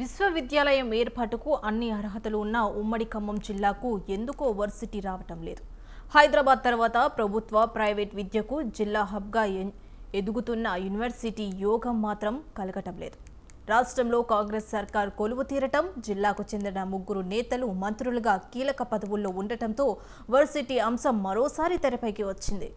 విశ్వవిద్యాలయం ఏర్పాటుకు అన్ని అర్హతలు ఉన్న ఉమ్మడి ఖమ్మం జిల్లాకు ఎందుకో వర్సిటీ రావటం లేదు హైదరాబాద్ తర్వాత ప్రభుత్వ ప్రైవేట్ విద్యకు జిల్లా హబ్గా ఎదుగుతున్న యూనివర్సిటీ యోగం మాత్రం కలగటం లేదు రాష్ట్రంలో కాంగ్రెస్ సర్కార్ కొలువు తీరటం జిల్లాకు చెందిన ముగ్గురు నేతలు మంత్రులుగా కీలక పదవుల్లో ఉండటంతో వర్సిటీ అంశం మరోసారి తెరపైకి వచ్చింది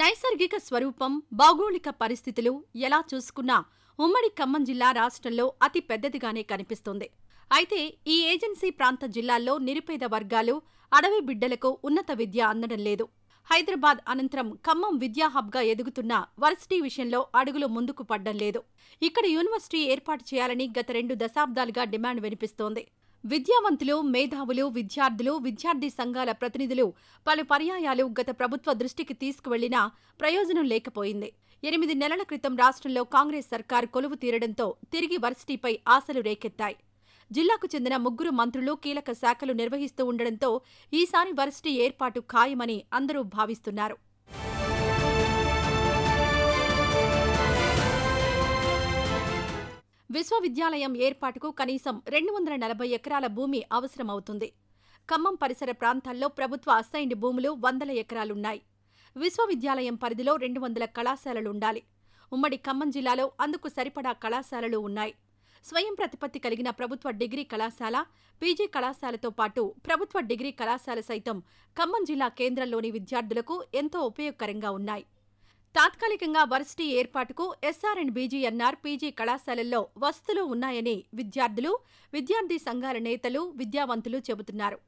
నైసర్గిక స్వరూపం భౌగోళిక పరిస్థితులు ఎలా చూసుకున్నా ఉమ్మడి ఖమ్మం జిల్లా రాష్ట్రంలో అతి పెద్దదిగానే కనిపిస్తుంది అయితే ఈ ఏజెన్సీ ప్రాంత జిల్లాల్లో నిరుపేద వర్గాలు అడవి బిడ్డలకు ఉన్నత విద్య అందడం లేదు హైదరాబాద్ అనంతరం ఖమ్మం విద్యా గా ఎదుగుతున్న వర్సిటీ విషయంలో అడుగులు ముందుకు పడ్డం లేదు ఇక్కడ యూనివర్సిటీ ఏర్పాటు చేయాలని గత రెండు దశాబ్దాలుగా డిమాండ్ వినిపిస్తోంది విద్యావంతులు మేధావులు విద్యార్థులు విద్యార్థి సంఘాల ప్రతినిధులు పలు పర్యాయాలు గత ప్రభుత్వ దృష్టికి తీసుకువెళ్లినా ప్రయోజనం లేకపోయింది ఎనిమిది నెలల క్రితం రాష్ట్రంలో కాంగ్రెస్ సర్కార్ కొలువు తీరడంతో తిరిగి వర్సిటీపై ఆశలు రేకెత్తాయి జిల్లాకు చెందిన ముగ్గురు మంత్రులు కీలక శాఖలు నిర్వహిస్తూ ఉండడంతో ఈసారి వర్సిటీ ఏర్పాటు ఖాయమని అందరూ భావిస్తున్నారు విశ్వవిద్యాలయం ఏర్పాటుకు కనీసం రెండు వందల నలభై ఎకరాల భూమి అవసరమవుతుంది ఖమ్మం పరిసర ప్రాంతాల్లో ప్రభుత్వ అసైన్డ్ భూములు వందల ఎకరాలున్నాయి విశ్వవిద్యాలయం పరిధిలో రెండు వందల కళాశాలలుండాలి ఉమ్మడి ఖమ్మం జిల్లాలో అందుకు సరిపడా కళాశాలలు ఉన్నాయి స్వయం ప్రతిపత్తి కలిగిన ప్రభుత్వ డిగ్రీ కళాశాల పీజీ కళాశాలతో పాటు ప్రభుత్వ డిగ్రీ కళాశాల సైతం ఖమ్మం జిల్లా కేంద్రంలోని విద్యార్థులకు ఎంతో ఉపయోగకరంగా ఉన్నాయి తాత్కాలికంగా వర్సిటీ ఏర్పాటుకు ఎస్ఆర్ అండ్ బీజీఎన్ఆర్ పీజీ కళాశాలల్లో వసతులు ఉన్నాయని విద్యార్థులు విద్యార్థి సంఘాల నేతలు విద్యావంతులు చెబుతున్నారు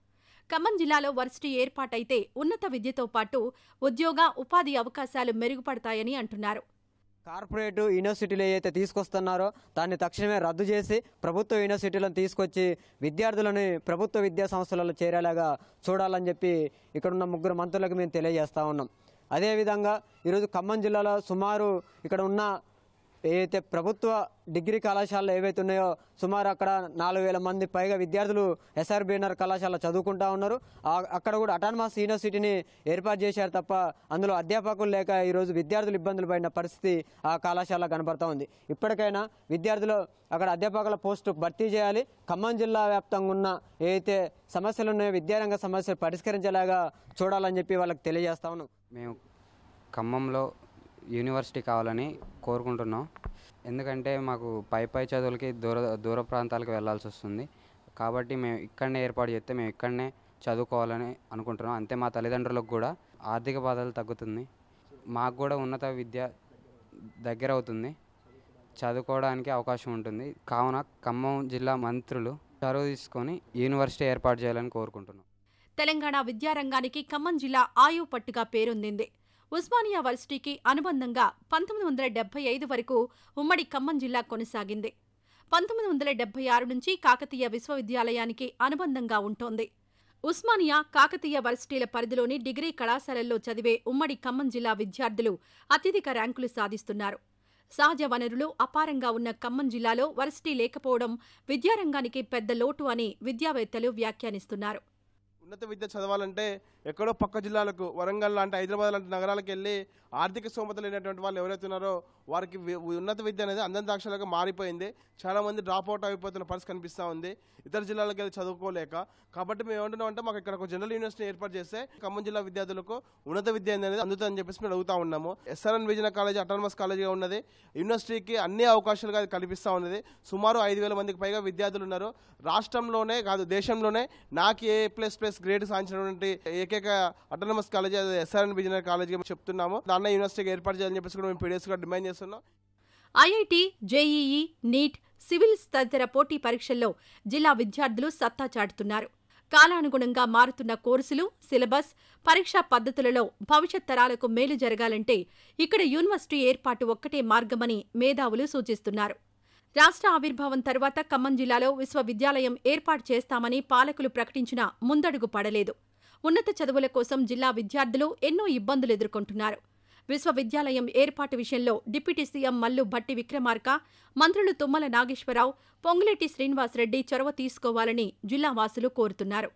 ఖమ్మం జిల్లాలో వర్సిటీ ఏర్పాటైతే ఉన్నత విద్యతో పాటు ఉద్యోగ ఉపాధి అవకాశాలు మెరుగుపడతాయని అంటున్నారు కార్పొరేట్ యూనివర్సిటీలు ఏదైతే తీసుకొస్తున్నారో దాన్ని తక్షణమే రద్దు చేసి ప్రభుత్వ యూనివర్సిటీలను తీసుకొచ్చి విద్యార్థులను ప్రభుత్వ విద్యా సంస్థలలో చేరేలాగా చూడాలని చెప్పి ఇక్కడున్న ముగ్గురు మంత్రులకు మేము తెలియజేస్తా ఉన్నాం అదేవిధంగా ఈరోజు ఖమ్మం జిల్లాలో సుమారు ఇక్కడ ఉన్న ఏదైతే ప్రభుత్వ డిగ్రీ కళాశాలలు ఏవైతే ఉన్నాయో సుమారు అక్కడ నాలుగు వేల మంది పైగా విద్యార్థులు ఎస్ఆర్బీఎన్ఆర్ కళాశాల చదువుకుంటా ఉన్నారు అక్కడ కూడా అటానమస్ యూనివర్సిటీని ఏర్పాటు చేశారు తప్ప అందులో అధ్యాపకులు లేక ఈరోజు విద్యార్థులు ఇబ్బందులు పడిన పరిస్థితి ఆ కళాశాల కనపడతా ఉంది ఇప్పటికైనా విద్యార్థులు అక్కడ అధ్యాపకుల పోస్టు భర్తీ చేయాలి ఖమ్మం జిల్లా వ్యాప్తంగా ఉన్న ఏదైతే సమస్యలు ఉన్నాయో విద్యారంగ సమస్యలు పరిష్కరించేలాగా చూడాలని చెప్పి వాళ్ళకి తెలియజేస్తా ఉన్నాం మేము ఖమ్మంలో యూనివర్సిటీ కావాలని కోరుకుంటున్నాం ఎందుకంటే మాకు పై పై చదువులకి దూర దూర ప్రాంతాలకు వెళ్ళాల్సి వస్తుంది కాబట్టి మేము ఇక్కడనే ఏర్పాటు చేస్తే మేము ఇక్కడనే చదువుకోవాలని అనుకుంటున్నాం అంతే మా తల్లిదండ్రులకు కూడా ఆర్థిక బాధలు తగ్గుతుంది మాకు కూడా ఉన్నత విద్య దగ్గర అవుతుంది చదువుకోవడానికి అవకాశం ఉంటుంది కావున ఖమ్మం జిల్లా మంత్రులు చొరవ తీసుకొని యూనివర్సిటీ ఏర్పాటు చేయాలని కోరుకుంటున్నాం తెలంగాణ విద్యారంగానికి ఖమ్మం జిల్లా ఆయువు పట్టుగా పేరొందింది ఉస్మానియా వర్సిటీకి అనుబంధంగా పంతొమ్మిది వందల డెబ్బై ఐదు వరకు ఉమ్మడి ఖమ్మం జిల్లా కొనసాగింది పంతొమ్మిది వందల డెబ్బై ఆరు నుంచి కాకతీయ విశ్వవిద్యాలయానికి అనుబంధంగా ఉంటోంది ఉస్మానియా కాకతీయ వర్సిటీల పరిధిలోని డిగ్రీ కళాశాలల్లో చదివే ఉమ్మడి ఖమ్మం జిల్లా విద్యార్థులు అత్యధిక ర్యాంకులు సాధిస్తున్నారు సహజ వనరులు అపారంగా ఉన్న ఖమ్మం జిల్లాలో వర్సిటీ లేకపోవడం విద్యారంగానికి పెద్ద లోటు అని విద్యావేత్తలు వ్యాఖ్యానిస్తున్నారు ఉన్నత విద్య చదవాలంటే ఎక్కడో పక్క జిల్లాలకు వరంగల్ లాంటి హైదరాబాద్ లాంటి నగరాలకు వెళ్ళి ఆర్థిక స్తోమత లేనటువంటి వాళ్ళు ఎవరైతే ఉన్నారో వారికి ఉన్నత విద్య అనేది అందంతాక్షలుగా మారిపోయింది చాలామంది డ్రాప్ అవుట్ అయిపోతున్న పరిస్థితి కనిపిస్తూ ఉంది ఇతర జిల్లాలకు వెళ్ళి చదువుకోలేక కాబట్టి మేము ఏమంటున్నాం అంటే మాకు ఇక్కడ ఒక జనరల్ యూనివర్సిటీ ఏర్పాటు చేస్తే ఖమ్మం జిల్లా విద్యార్థులకు ఉన్నత విద్య అనేది అందుతుందని చెప్పేసి మేము అడుగుతూ ఉన్నాము ఎస్ఆర్ఎన్ విజయన కాలేజ్ అటానమస్ కాలేజీగా ఉన్నది యూనివర్సిటీకి అన్ని అవకాశాలుగా అది కల్పిస్తూ ఉన్నది సుమారు ఐదు వేల మందికి పైగా విద్యార్థులు ఉన్నారు రాష్ట్రంలోనే కాదు దేశంలోనే నాకు ఏ ప్లస్ ప్లస్ గ్రేడ్ సాధించినటువంటి ఏకైక అటానమస్ కాలేజ్ ఎస్ఆర్ఎన్ విజయనగర్ కాలేజ్గా చెప్తున్నాము దాన్ని యూనివర్సిటీకి ఏర్పాటు చేయాలని చెప్పేసి కూడా మేము పీడియస్గా డిమాండ్ చేస్తాం ఐఐటి జేఈఈ నీట్ సివిల్స్ తదితర పోటీ పరీక్షల్లో జిల్లా విద్యార్థులు సత్తా చాటుతున్నారు కాలానుగుణంగా మారుతున్న కోర్సులు సిలబస్ పరీక్షా పద్ధతులలో భవిష్యత్ తరాలకు మేలు జరగాలంటే ఇక్కడ యూనివర్సిటీ ఏర్పాటు ఒక్కటే మార్గమని మేధావులు సూచిస్తున్నారు రాష్ట్ర ఆవిర్భావం తర్వాత ఖమ్మం జిల్లాలో విశ్వవిద్యాలయం ఏర్పాటు చేస్తామని పాలకులు ప్రకటించిన ముందడుగు పడలేదు ఉన్నత చదువుల కోసం జిల్లా విద్యార్థులు ఎన్నో ఇబ్బందులు ఎదుర్కొంటున్నారు విశ్వవిద్యాలయం ఏర్పాటు విషయంలో డిప్యూటీ సీఎం మల్లు భట్టి విక్రమార్క మంత్రులు తుమ్మల నాగేశ్వరరావు పొంగులేటి శ్రీనివాసరెడ్డి చొరవ తీసుకోవాలని జిల్లావాసులు కోరుతున్నారు